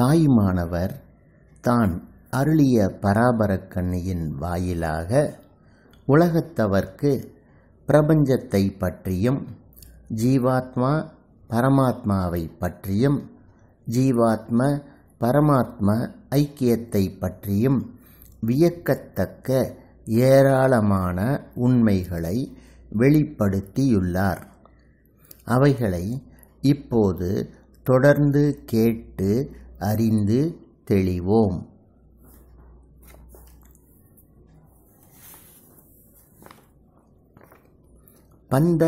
தாயுமானவர் தான் அருளிய பராபரக்கண்ணியின் வாயிலாக உலகத்தவர்க்கு பிரபஞ்சத்தை பற்றியும் ஜீவாத்மா பரமாத்மாவை பற்றியும் ஜீவாத்ம பரமாத்ம ஐக்கியத்தை பற்றியும் வியக்கத்தக்க ஏராளமான உண்மைகளை வெளிப்படுத்தியுள்ளார் அவைகளை இப்போது தொடர்ந்து கேட்டு அறிந்து தெளிவோம் பந்த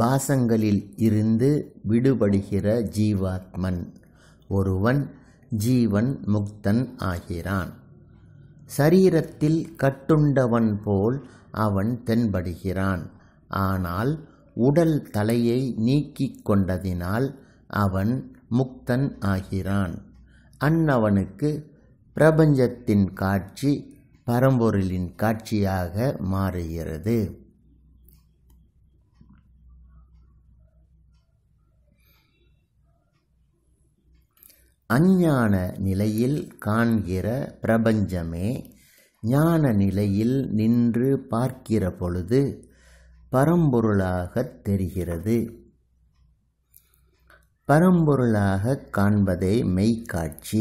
பாசங்களில் இருந்து விடுபடுகிற ஜீவாத்மன் ஒருவன் ஜீவன் முக்தன் ஆகிறான் சரீரத்தில் கட்டுண்டவன் போல் அவன் தென்படுகிறான் ஆனால் உடல் தலையை நீக்கிக் கொண்டதினால் அவன் முக்தன் ஆகிறான் அன்னவனுக்கு பிரபஞ்சத்தின் காட்சி பரம்பொருளின் காட்சியாக மாறுகிறது அஞ்ஞான நிலையில் காண்கிற பிரபஞ்சமே ஞான நிலையில் நின்று பார்க்கிற பொழுது பரம்பொருளாகத் தெரிகிறது பரம்பொருளாக காண்பதே மெய்காட்சி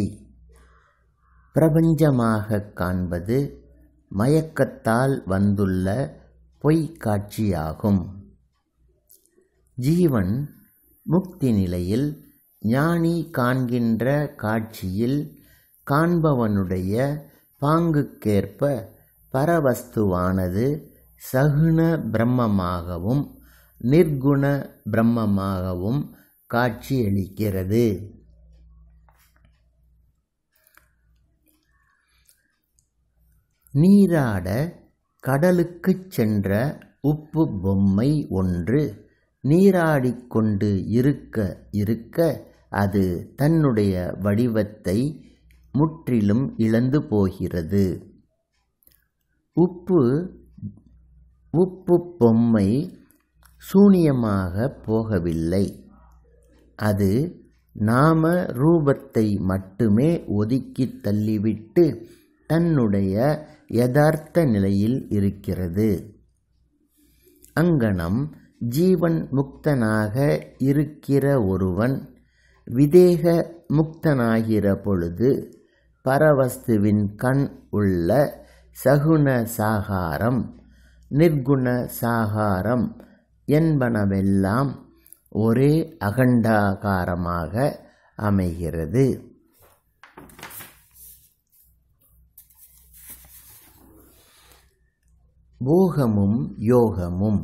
பிரபஞ்சமாக காண்பது மயக்கத்தால் வந்துள்ள காட்சியாகும் ஜீவன் முக்தி நிலையில் ஞானி காண்கின்ற காட்சியில் காண்பவனுடைய பாங்குக்கேற்ப பரவஸ்துவானது சகுண பிரம்மமாகவும் நிர்குண பிரம்மமாகவும் காட்சியளிக்கிறது நீராட கடலுக்குச் சென்ற உப்பு பொம்மை ஒன்று நீராடிக்கொண்டு இருக்க இருக்க அது தன்னுடைய வடிவத்தை முற்றிலும் இழந்து போகிறது உப்பு உப்பு பொம்மை சூனியமாக போகவில்லை அது நாம ரூபத்தை மட்டுமே ஒதுக்கித் தள்ளிவிட்டு தன்னுடைய யதார்த்த நிலையில் இருக்கிறது அங்கனம் ஜீவன் முக்தனாக இருக்கிற ஒருவன் விதேக முக்தனாகிற பொழுது பரவஸ்துவின் கண் உள்ள சகுண சாகாரம் நிர்குண சாகாரம் என்பனவெல்லாம் ஒரே அகண்டாகாரமாக அமைகிறது போகமும் யோகமும்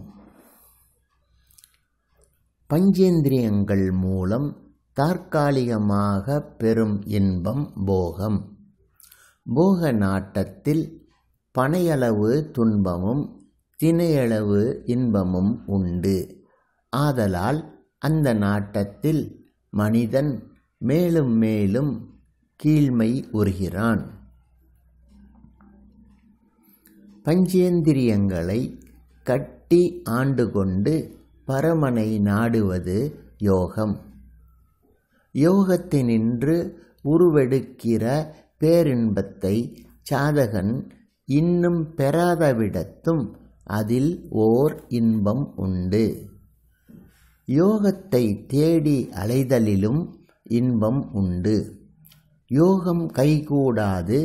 பஞ்சேந்திரியங்கள் மூலம் தற்காலிகமாக பெறும் இன்பம் போகம் போக நாட்டத்தில் பனையளவு துன்பமும் தினையளவு இன்பமும் உண்டு ஆதலால் அந்த நாட்டத்தில் மனிதன் மேலும் மேலும் கீழ்மை உறுகிறான் பஞ்சேந்திரியங்களை கட்டி ஆண்டு கொண்டு பரமனை நாடுவது யோகம் யோகத்தினின்று உருவெடுக்கிற பேரின்பத்தை சாதகன் இன்னும் பெறாதவிடத்தும் அதில் ஓர் இன்பம் உண்டு யோகத்தை தேடி அலைதலிலும் இன்பம் உண்டு யோகம் கைகூடாது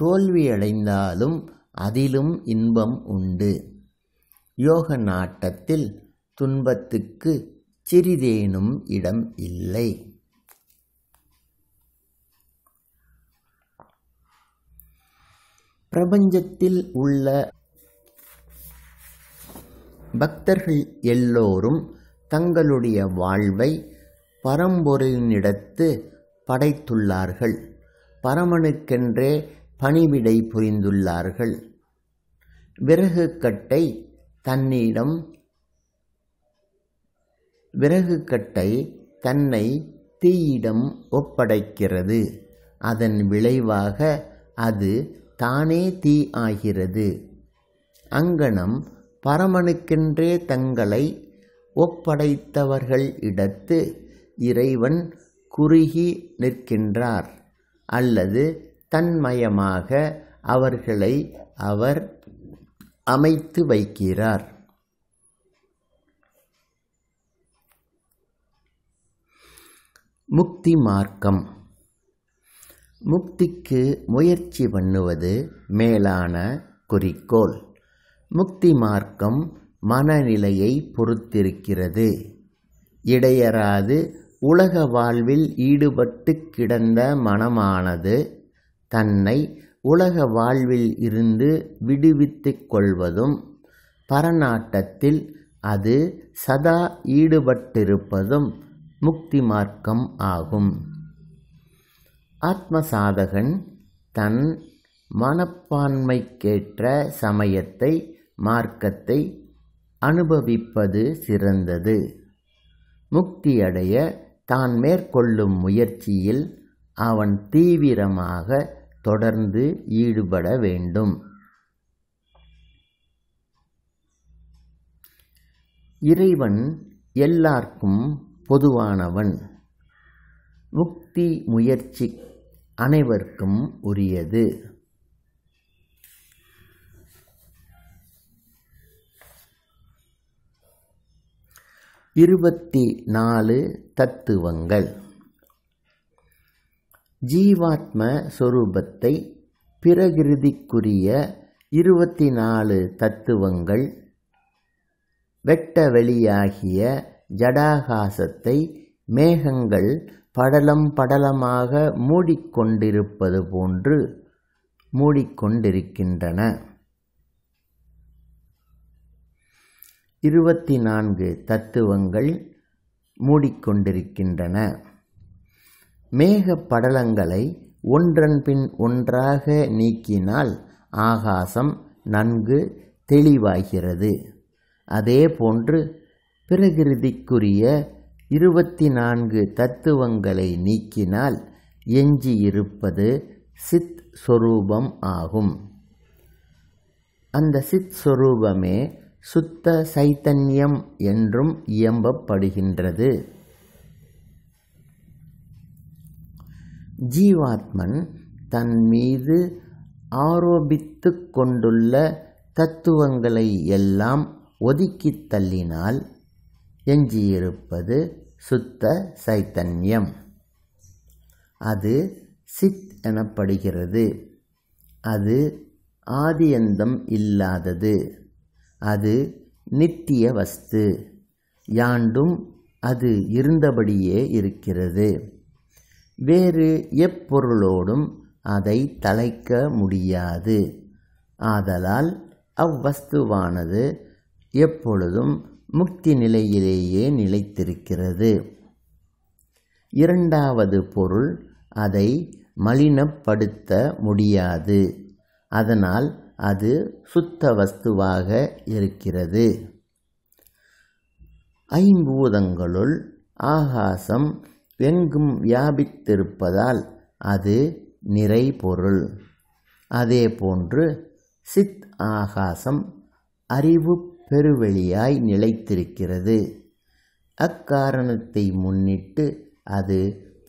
தோல்வியடைந்தாலும் அதிலும் இன்பம் உண்டு யோக நாட்டத்தில் துன்பத்துக்கு சிறிதேனும் இடம் இல்லை பிரபஞ்சத்தில் உள்ள பக்தர்கள் எல்லோரும் தங்களுடைய வாழ்வை பரம்பொருளினிடத்து படைத்துள்ளார்கள் பரமனுக்கென்றே பணிவிடை புரிந்துள்ளார்கள் விறகுக்கட்டை தன்னிடம் விறகுக்கட்டை தன்னை தீயிடம் ஒப்படைக்கிறது அதன் விளைவாக அது தானே தீ ஆகிறது அங்கனம் பரமனுக்கென்றே தங்களை ஒப்படைத்தவர்கள் இடத்து இறைவன் குறுகி நிற்கின்றார் அல்லது தன்மயமாக அவர்களை அவர் அமைத்து வைக்கிறார் முக்தி மார்க்கம் முக்திக்கு முயற்சி பண்ணுவது மேலான குறிக்கோள் முக்தி மார்க்கம் மனநிலையை பொறுத்திருக்கிறது இடையராது உலக வாழ்வில் ஈடுபட்டு கிடந்த மனமானது தன்னை உலக வாழ்வில் இருந்து விடுவித்து கொள்வதும் பரநாட்டத்தில் அது சதா ஈடுபட்டிருப்பதும் முக்தி மார்க்கம் ஆகும் ஆத்மசாதகன் தன் மனப்பான்மைக்கேற்ற சமயத்தை மார்க்கத்தை அனுபவிப்பது சிறந்தது முக்தியடைய தான் மேற்கொள்ளும் முயற்சியில் அவன் தீவிரமாக தொடர்ந்து ஈடுபட வேண்டும் இறைவன் எல்லார்க்கும் பொதுவானவன் முக்தி முயற்சி அனைவருக்கும் உரியது இருபத்தி நாலு தத்துவங்கள் ஜீவாத்ம சொரூபத்தை பிரகிருதிக்குரிய இருபத்தி நாலு தத்துவங்கள் வெட்ட வெளியாகிய ஜடாகாசத்தை மேகங்கள் படலம் படலமாக மூடிக்கொண்டிருப்பது போன்று மூடிக்கொண்டிருக்கின்றன இருபத்தி நான்கு தத்துவங்கள் மூடிக்கொண்டிருக்கின்றன மேகப் படலங்களை ஒன்றன்பின் ஒன்றாக நீக்கினால் ஆகாசம் நன்கு தெளிவாகிறது அதே போன்று பிரகிருதிக்குரிய இருபத்தி நான்கு தத்துவங்களை நீக்கினால் எஞ்சியிருப்பது சித் சொரூபம் ஆகும் அந்த சித் சொரூபமே சுத்த சைத்தன்யம் என்றும் இயம்பப்படுகின்றது ஜீவாத்மன் தன் மீது ஆரோபித்து கொண்டுள்ள தத்துவங்களை எல்லாம் ஒதுக்கி தள்ளினால் எஞ்சியிருப்பது சுத்த சைத்தன்யம் அது சித் எனப்படுகிறது அது ஆதியந்தம் இல்லாதது அது நித்திய வஸ்து யாண்டும் அது இருந்தபடியே இருக்கிறது வேறு எப்பொருளோடும் அதை தலைக்க முடியாது ஆதலால் அவ்வஸ்துவானது எப்பொழுதும் முக்தி நிலையிலேயே நிலைத்திருக்கிறது இரண்டாவது பொருள் அதை மலினப்படுத்த முடியாது அதனால் அது சுத்த வஸ்துவாக இருக்கிறது ஐம்பூதங்களுள் ஆகாசம் எங்கும் வியாபித்திருப்பதால் அது நிறை பொருள் அதே போன்று சித் ஆகாசம் அறிவு பெருவெளியாய் நிலைத்திருக்கிறது அக்காரணத்தை முன்னிட்டு அது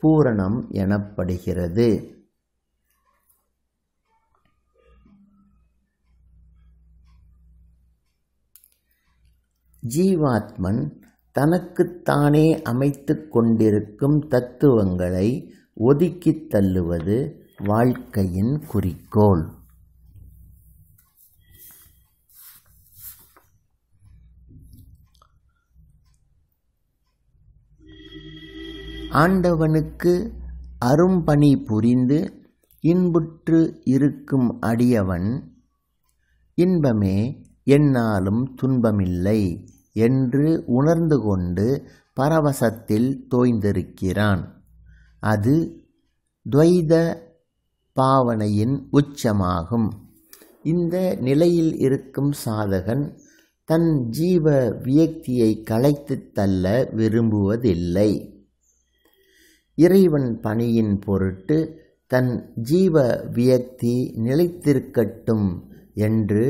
பூரணம் எனப்படுகிறது ஜீவாத்மன் தனக்குத்தானே அமைத்து கொண்டிருக்கும் தத்துவங்களை ஒதுக்கித் தள்ளுவது வாழ்க்கையின் குறிக்கோள் ஆண்டவனுக்கு அரும்பணி புரிந்து இன்புற்று இருக்கும் அடியவன் இன்பமே என்னாலும் துன்பமில்லை என்று உணர்ந்து கொண்டு பரவசத்தில் தோய்ந்திருக்கிறான் அது துவைத பாவனையின் உச்சமாகும் இந்த நிலையில் இருக்கும் சாதகன் தன் ஜீவ வியக்தியை களைத்து தள்ள விரும்புவதில்லை இறைவன் பணியின் பொருட்டு தன் ஜீவ வியக்தி நிலைத்திருக்கட்டும் என்று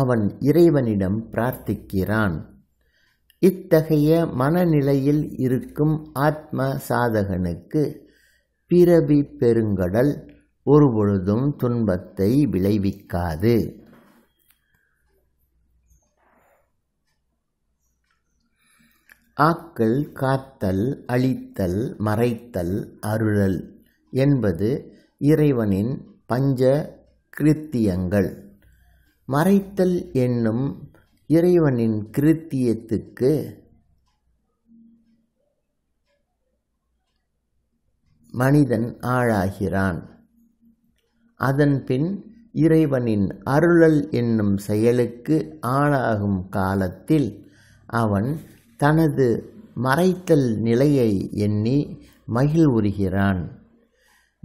அவன் இறைவனிடம் பிரார்த்திக்கிறான் இத்தகைய மனநிலையில் இருக்கும் ஆத்ம சாதகனுக்கு பிறவி பெருங்கடல் ஒருபொழுதும் துன்பத்தை விளைவிக்காது ஆக்கல் காத்தல் அழித்தல் மறைத்தல் அருளல் என்பது இறைவனின் பஞ்ச கிருத்தியங்கள் மறைத்தல் என்னும் இறைவனின் கிருத்தியத்துக்கு மனிதன் ஆளாகிறான் அதன்பின் இறைவனின் அருளல் என்னும் செயலுக்கு ஆளாகும் காலத்தில் அவன் தனது மறைத்தல் நிலையை எண்ணி மகிழ்வுறுகிறான்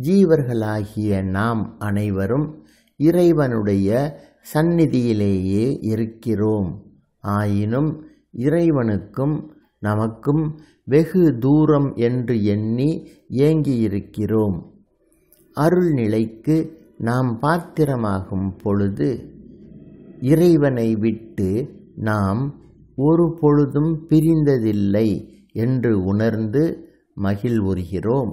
ஜீவர்களாகிய நாம் அனைவரும் இறைவனுடைய சந்நிதியிலேயே இருக்கிறோம் ஆயினும் இறைவனுக்கும் நமக்கும் வெகு தூரம் என்று எண்ணி ஏங்கியிருக்கிறோம் அருள்நிலைக்கு நாம் பாத்திரமாகும் பொழுது இறைவனை விட்டு நாம் ஒரு பொழுதும் பிரிந்ததில்லை என்று உணர்ந்து மகிழ்வுறுகிறோம்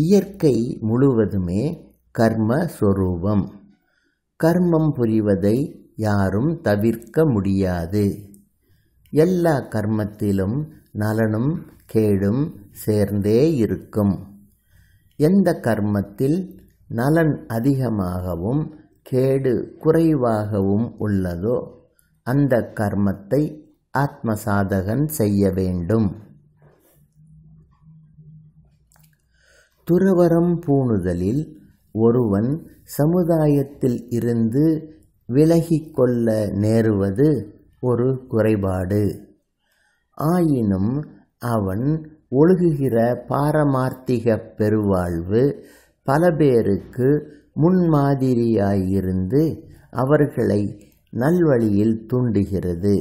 இயற்கை முழுவதுமே கர்ம சொரூபம் கர்மம் புரிவதை யாரும் தவிர்க்க முடியாது எல்லா கர்மத்திலும் நலனும் கேடும் சேர்ந்தே இருக்கும் எந்த கர்மத்தில் நலன் அதிகமாகவும் கேடு குறைவாகவும் உள்ளதோ அந்த கர்மத்தை ஆத்மசாதகன் செய்ய வேண்டும் துறவரம் பூணுதலில் ஒருவன் சமுதாயத்தில் இருந்து விலகிக்கொள்ள நேருவது ஒரு குறைபாடு ஆயினும் அவன் ஒழுகுகிற பாரமார்த்திக பெருவாழ்வு பல பேருக்கு முன்மாதிரியாயிருந்து அவர்களை நல்வழியில் தூண்டுகிறது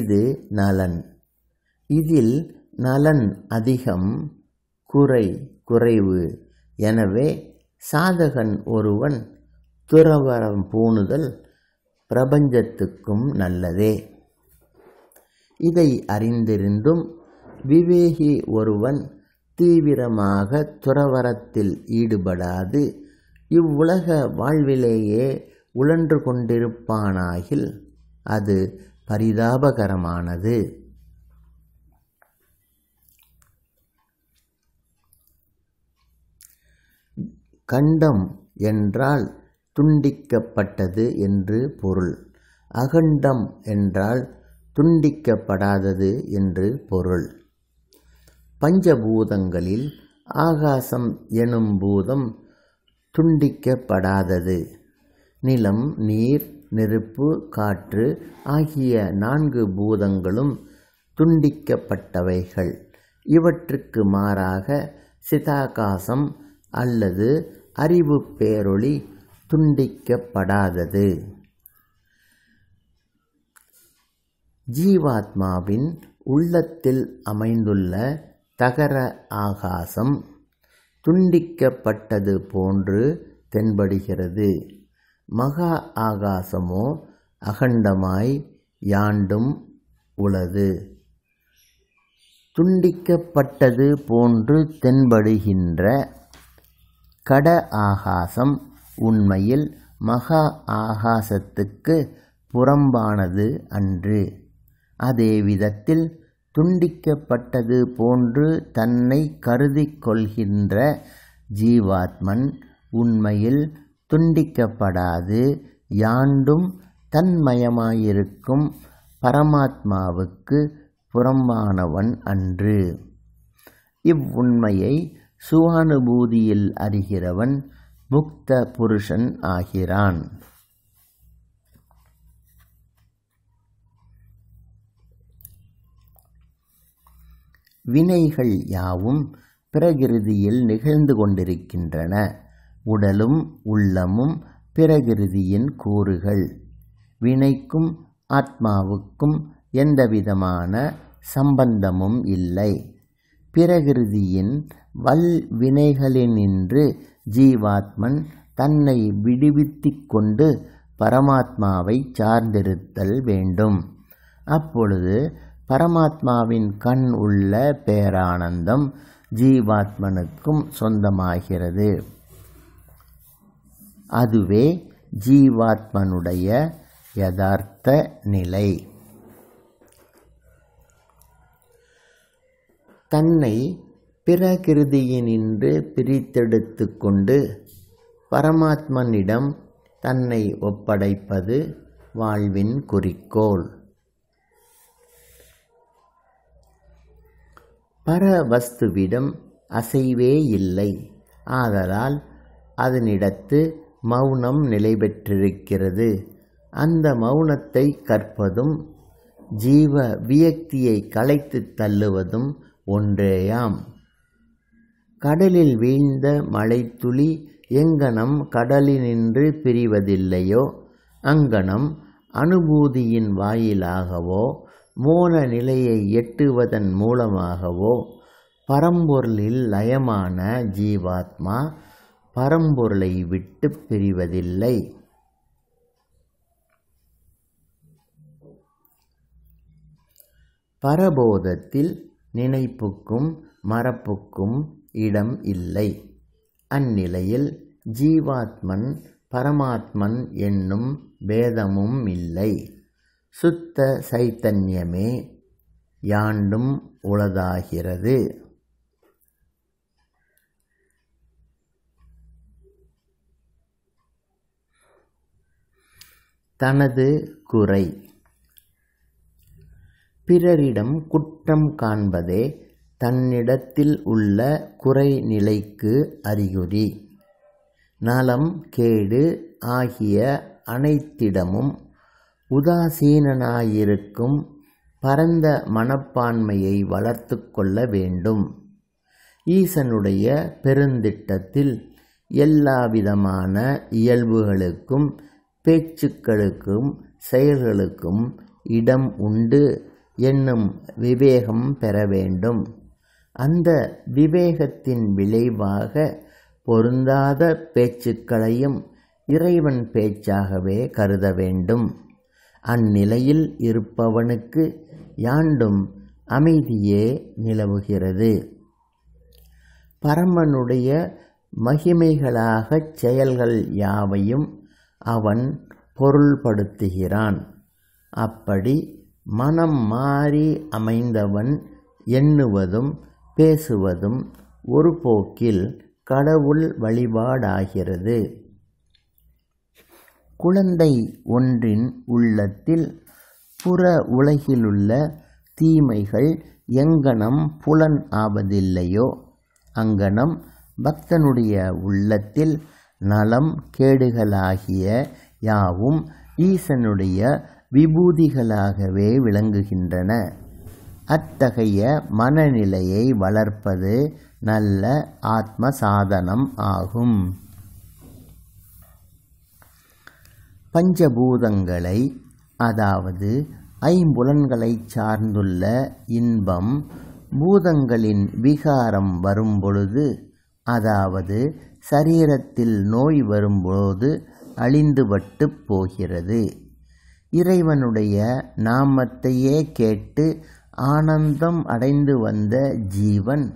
இது நலன் இதில் நலன் அதிகம் குறை குறைவு எனவே சாதகன் ஒருவன் துறவரம் பூணுதல் பிரபஞ்சத்துக்கும் நல்லதே இதை அறிந்திருந்தும் விவேகி ஒருவன் தீவிரமாக துறவரத்தில் ஈடுபடாது இவ்வுலக வாழ்விலேயே உழன்று கொண்டிருப்பானாகில் அது பரிதாபகரமானது கண்டம் என்றால் துண்டிக்கப்பட்டது என்று பொருள் அகண்டம் என்றால் துண்டிக்கப்படாதது என்று பொருள் பஞ்சபூதங்களில் ஆகாசம் எனும் பூதம் துண்டிக்கப்படாதது நிலம் நீர் நெருப்பு காற்று ஆகிய நான்கு பூதங்களும் துண்டிக்கப்பட்டவைகள் இவற்றுக்கு மாறாக சிதாகாசம் அல்லது அறிவு பேரொளி துண்டிக்கப்படாதது ஜீவாத்மாவின் உள்ளத்தில் அமைந்துள்ள தகர ஆகாசம் துண்டிக்கப்பட்டது போன்று தென்படுகிறது மகா ஆகாசமோ அகண்டமாய் யாண்டும் உளது துண்டிக்கப்பட்டது போன்று தென்படுகின்ற கட ஆகாசம் உண்மையில் மகா ஆகாசத்துக்கு புறம்பானது அன்று அதே விதத்தில் துண்டிக்கப்பட்டது போன்று தன்னை கருதி கொள்கின்ற ஜீவாத்மன் உண்மையில் துண்டிக்கப்படாது யாண்டும் தன்மயமாயிருக்கும் பரமாத்மாவுக்கு புறம்பானவன் அன்று இவ்வுண்மையை சுவானுபூதியில் அறிகிறவன் முக்த புருஷன் ஆகிறான் வினைகள் யாவும் பிரகிருதியில் நிகழ்ந்து கொண்டிருக்கின்றன உடலும் உள்ளமும் பிரகிருதியின் கூறுகள் வினைக்கும் ஆத்மாவுக்கும் எந்தவிதமான சம்பந்தமும் இல்லை பிரகிருதியின் வல்வினைகளினின்று ஜீவாத்மன் தன்னை விடுவித்து கொண்டு பரமாத்மாவை சார்ந்திருத்தல் வேண்டும் அப்பொழுது பரமாத்மாவின் கண் உள்ள பேரானந்தம் ஜீவாத்மனுக்கும் சொந்தமாகிறது அதுவே ஜீவாத்மனுடைய யதார்த்த நிலை தன்னை பிரகிருதியினின்று பிரித்தெடுத்து கொண்டு பரமாத்மனிடம் தன்னை ஒப்படைப்பது வாழ்வின் குறிக்கோள் பரவஸ்துவிடம் அசைவே இல்லை ஆதலால் அதனிடத்து மௌனம் நிலை பெற்றிருக்கிறது அந்த மௌனத்தை கற்பதும் ஜீவ வியக்தியை களைத்து தள்ளுவதும் ஒன்றேயாம் கடலில் வீழ்ந்த மழைத்துளி எங்கனம் கடலினின்று பிரிவதில்லையோ அங்கனம் அனுபூதியின் வாயிலாகவோ மோன நிலையை எட்டுவதன் மூலமாகவோ பரம்பொருளில் லயமான ஜீவாத்மா பரம்பொருளை விட்டு பிரிவதில்லை பரபோதத்தில் நினைப்புக்கும் மரப்புக்கும் இடம் இல்லை. அந்நிலையில் ஜீவாத்மன் பரமாத்மன் என்னும் பேதமும் இல்லை. சுத்த சைத்தன்யமே யாண்டும் உளதாகிறது. தனது குறை பிறரிடம் குற்றம் காண்பதே தன்னிடத்தில் உள்ள குறைநிலைக்கு அறிகுறி நலம் கேடு ஆகிய அனைத்திடமும் உதாசீனனாயிருக்கும் பரந்த மனப்பான்மையை வளர்த்து கொள்ள வேண்டும் ஈசனுடைய பெருந்திட்டத்தில் எல்லாவிதமான இயல்புகளுக்கும் பேச்சுக்களுக்கும் செயல்களுக்கும் இடம் உண்டு என்னும் விவேகம் பெற வேண்டும் அந்த விவேகத்தின் விளைவாக பொருந்தாத பேச்சுக்களையும் இறைவன் பேச்சாகவே கருத வேண்டும் அந்நிலையில் இருப்பவனுக்கு யாண்டும் அமைதியே நிலவுகிறது பரமனுடைய மகிமைகளாகச் செயல்கள் யாவையும் அவன் பொருள்படுத்துகிறான் அப்படி மனம் மாறி அமைந்தவன் எண்ணுவதும் பேசுவதும் ஒரு போக்கில் கடவுள் வழிபாடாகிறது குழந்தை ஒன்றின் உள்ளத்தில் புற உலகிலுள்ள தீமைகள் எங்கனம் புலன் ஆவதில்லையோ அங்கனம் பக்தனுடைய உள்ளத்தில் நலம் கேடுகளாகிய யாவும் ஈசனுடைய விபூதிகளாகவே விளங்குகின்றன அத்தகைய மனநிலையை வளர்ப்பது நல்ல ஆத்ம சாதனம் ஆகும் பஞ்சபூதங்களை அதாவது ஐம்புலன்களை சார்ந்துள்ள இன்பம் பூதங்களின் விகாரம் வரும்பொழுது அதாவது சரீரத்தில் நோய் வரும்போது அழிந்துபட்டு போகிறது இறைவனுடைய நாமத்தையே கேட்டு ஆனந்தம் அடைந்து வந்த ஜீவன்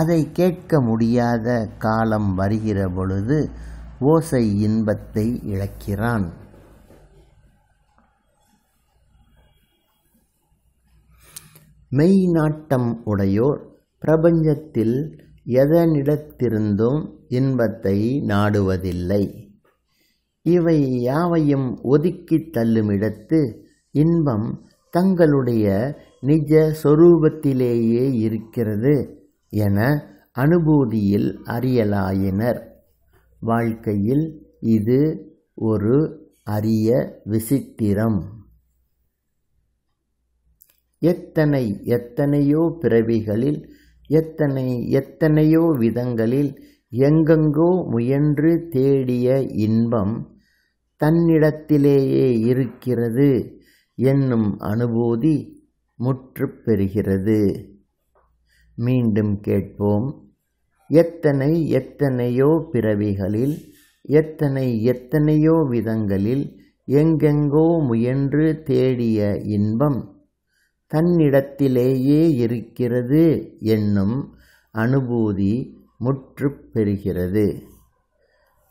அதை கேட்க முடியாத காலம் வருகிற பொழுது ஓசை இன்பத்தை இழக்கிறான் மெய் நாட்டம் உடையோர் பிரபஞ்சத்தில் எதனிடத்திருந்தும் இன்பத்தை நாடுவதில்லை இவை யாவையும் ஒதுக்கித் தள்ளுமிடத்து இன்பம் தங்களுடைய நிஜ சொரூபத்திலேயே இருக்கிறது என அனுபூதியில் அறியலாயினர் வாழ்க்கையில் இது ஒரு அரிய விசித்திரம் எத்தனை எத்தனையோ பிறவிகளில் எத்தனை எத்தனையோ விதங்களில் எங்கெங்கோ முயன்று தேடிய இன்பம் தன்னிடத்திலேயே இருக்கிறது என்னும் அனுபூதி முற்றுப் பெறுகிறது மீண்டும் கேட்போம் எத்தனை எத்தனையோ பிறவிகளில் எத்தனை எத்தனையோ விதங்களில் எங்கெங்கோ முயன்று தேடிய இன்பம் தன்னிடத்திலேயே இருக்கிறது என்னும் அனுபூதி முற்றுப் பெறுகிறது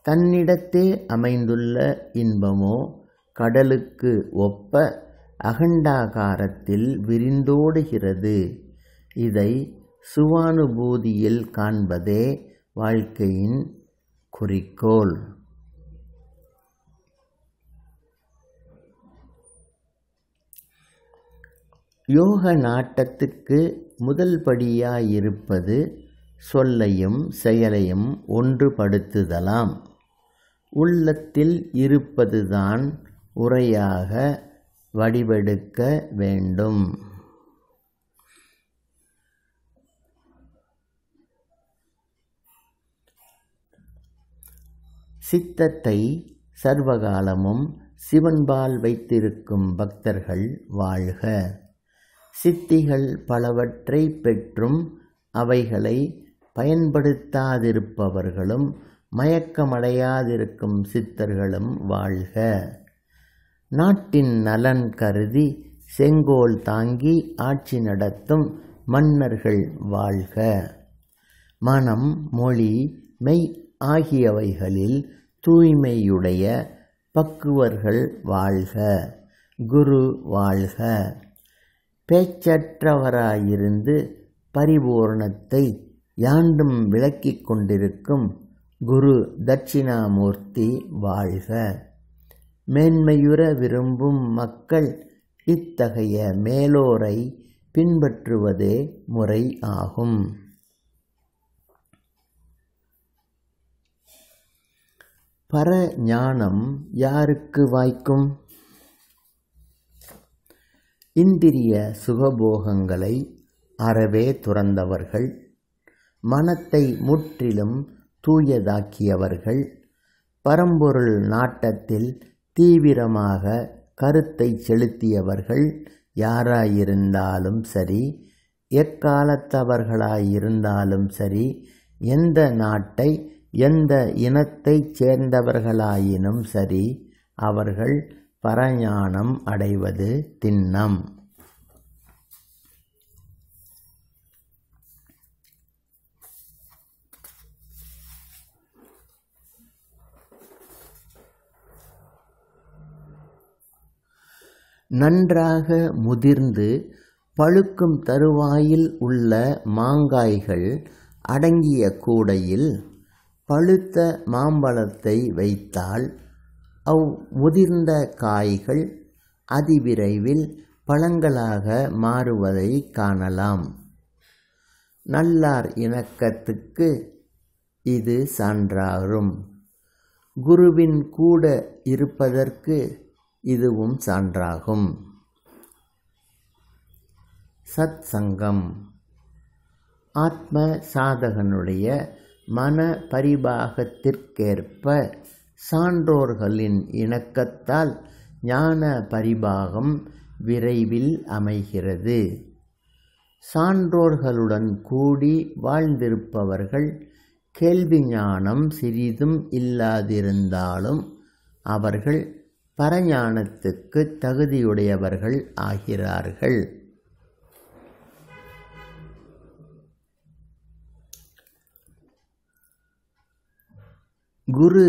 தன்னிடத்தே அமைந்துள்ள இன்பமோ கடலுக்கு ஒப்ப அகண்டாகாரத்தில் விரிந்தோடுகிறது இதை சுவானுபூதியில் காண்பதே வாழ்க்கையின் குறிக்கோள் யோக நாட்டத்துக்கு முதல் படியாயிருப்பது சொல்லையும் செயலையும் ஒன்றுபடுத்துதலாம் உள்ளத்தில் இருப்பதுதான் உரையாக வடிவெடுக்க வேண்டும் சித்தத்தை சர்வகாலமும் சிவன்பால் வைத்திருக்கும் பக்தர்கள் வாழ்க சித்திகள் பலவற்றை பெற்றும் அவைகளை பயன்படுத்தாதிருப்பவர்களும் மயக்கமடையாதிருக்கும் சித்தர்களும் வாழ்க நாட்டின் நலன் கருதி செங்கோல் தாங்கி ஆட்சி நடத்தும் மன்னர்கள் வாழ்க மனம் மொழி மெய் ஆகியவைகளில் தூய்மையுடைய பக்குவர்கள் வாழ்க குரு வாழ்க பேச்சற்றவராயிருந்து பரிபூர்ணத்தை யாண்டும் விளக்கிக் கொண்டிருக்கும் குரு தட்சிணாமூர்த்தி வாழ்க மேன்மையுற விரும்பும் மக்கள் இத்தகைய மேலோரை பின்பற்றுவதே முறை ஆகும் பர ஞானம் யாருக்கு வாய்க்கும் இந்திரிய சுகபோகங்களை அறவே துறந்தவர்கள் மனத்தை முற்றிலும் தூயதாக்கியவர்கள் பரம்பொருள் நாட்டத்தில் தீவிரமாக கருத்தை செலுத்தியவர்கள் யாராயிருந்தாலும் சரி எக்காலத்தவர்களாயிருந்தாலும் சரி எந்த நாட்டை எந்த இனத்தைச் சேர்ந்தவர்களாயினும் சரி அவர்கள் பரஞானம் அடைவது திண்ணம் நன்றாக முதிர்ந்து பழுக்கும் தருவாயில் உள்ள மாங்காய்கள் அடங்கிய கூடையில் பழுத்த மாம்பழத்தை வைத்தால் அவ் முதிர்ந்த காய்கள் அதிவிரைவில் பழங்களாக மாறுவதை காணலாம் நல்லார் இணக்கத்துக்கு இது சான்றாகும் குருவின் கூட இருப்பதற்கு இதுவும் சான்றாகும் சத் சங்கம் ஆத்ம சாதகனுடைய மன பரிபாகத்திற்கேற்ப சான்றோர்களின் இணக்கத்தால் ஞான பரிபாகம் விரைவில் அமைகிறது சான்றோர்களுடன் கூடி வாழ்ந்திருப்பவர்கள் கேள்வி ஞானம் சிறிதும் இல்லாதிருந்தாலும் அவர்கள் பரஞானத்துக்கு தகுதியுடையவர்கள் ஆகிறார்கள் குரு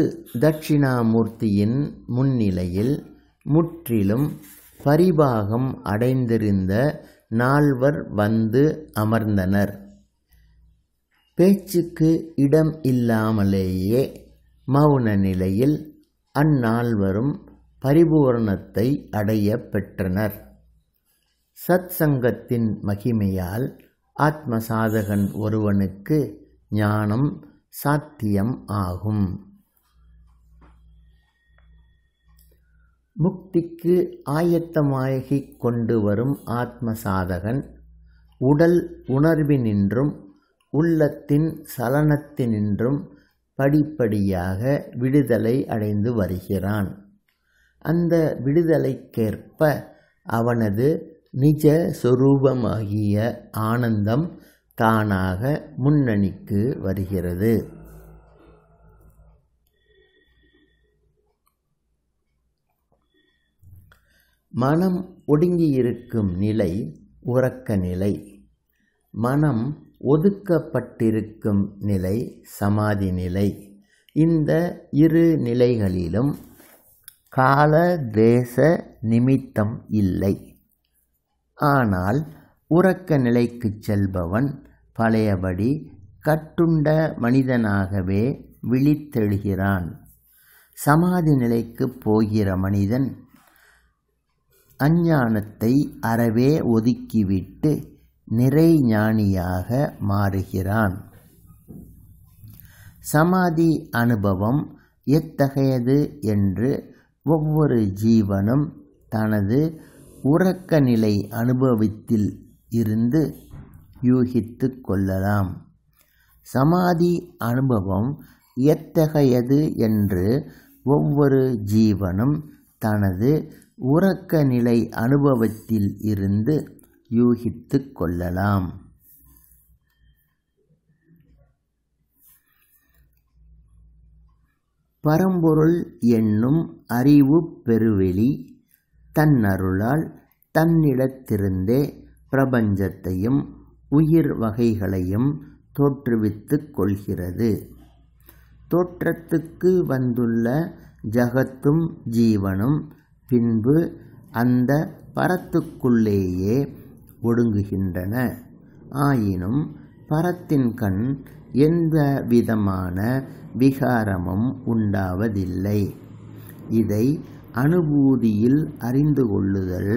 தட்சிணாமூர்த்தியின் முன்னிலையில் முற்றிலும் பரிபாகம் அடைந்திருந்த நால்வர் வந்து அமர்ந்தனர் பேச்சுக்கு இடம் இல்லாமலேயே மௌன நிலையில் அந்நால்வரும் பரிபூரணத்தை அடைய பெற்றனர் சத் சங்கத்தின் மகிமையால் ஆத்ம சாதகன் ஒருவனுக்கு ஞானம் சாத்தியம் ஆகும் முக்திக்கு ஆயத்தமாகி கொண்டு வரும் ஆத்ம சாதகன் உடல் உணர்வினின்றும் உள்ளத்தின் சலனத்தினின்றும் படிப்படியாக விடுதலை அடைந்து வருகிறான் அந்த விடுதலைக்கேற்ப அவனது நிஜ சொரூபமாகிய ஆனந்தம் தானாக முன்னணிக்கு வருகிறது மனம் ஒடுங்கியிருக்கும் நிலை உறக்க நிலை மனம் ஒதுக்கப்பட்டிருக்கும் நிலை சமாதி நிலை இந்த இரு நிலைகளிலும் கால தேச நிமித்தம் இல்லை. ஆனால் உறக்க நிலைக்குச் செல்பவன் பழையபடி கட்டுண்ட மனிதனாகவே விழித்தெழுகிறான். சமாதி நிலைக்குப் போகிற மனிதன் அஞ்ஞானத்தை அறவே ஒதுக்கிவிட்டு நிறைஞானியாக மாறுகிறான். சமாதி அனுபவம் எத்தகையது என்று ஒவ்வொரு ஜீவனும் தனது உறக்க நிலை அனுபவத்தில் இருந்து யூகித்து கொள்ளலாம் சமாதி அனுபவம் எத்தகையது என்று ஒவ்வொரு ஜீவனும் தனது உறக்க நிலை அனுபவத்தில் இருந்து யூகித்து கொள்ளலாம் பரம்பொருள் என்னும் அறிவு பெருவெளி தன்னருளால் தன்னிடத்திருந்தே பிரபஞ்சத்தையும் உயிர் வகைகளையும் தோற்றுவித்துக் கொள்கிறது தோற்றத்துக்கு வந்துள்ள ஜகத்தும் ஜீவனும் பின்பு அந்த பரத்துக்குள்ளேயே ஒடுங்குகின்றன ஆயினும் கண் எந்த விதமான விகாரமும் உண்டாவதில்லை இதை அனுபூதியில் அறிந்து கொள்ளுதல்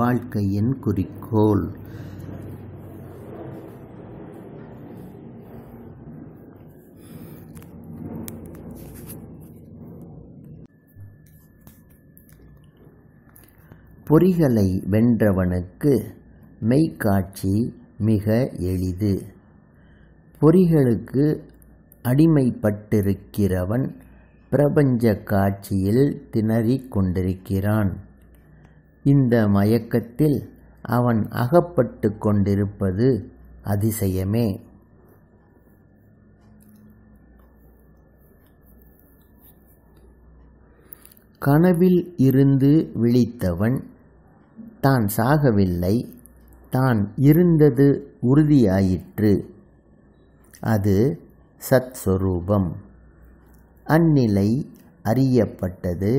வாழ்க்கையின் குறிக்கோள் பொறிகளை வென்றவனுக்கு மெய்க்காட்சி மிக எளிது பொறிகளுக்கு அடிமைப்பட்டிருக்கிறவன் பிரபஞ்ச காட்சியில் திணறிக் கொண்டிருக்கிறான் இந்த மயக்கத்தில் அவன் அகப்பட்டு கொண்டிருப்பது அதிசயமே கனவில் இருந்து விழித்தவன் தான் சாகவில்லை தான் இருந்தது உறுதியாயிற்று அது சத்ஸ்வரூபம் அந்நிலை அறியப்பட்டது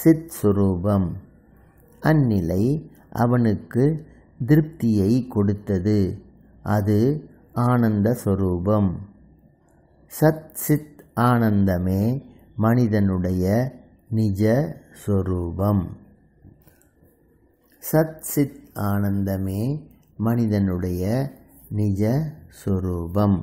சித் சுரூபம் அந்நிலை அவனுக்கு திருப்தியை கொடுத்தது அது ஆனந்த ஸ்வரூபம் சத் சித் ஆனந்தமே மனிதனுடைய நிஜ ஸ்வரூபம் சத் சித் ஆனந்தமே மனிதனுடைய நிஜ சுரூபம்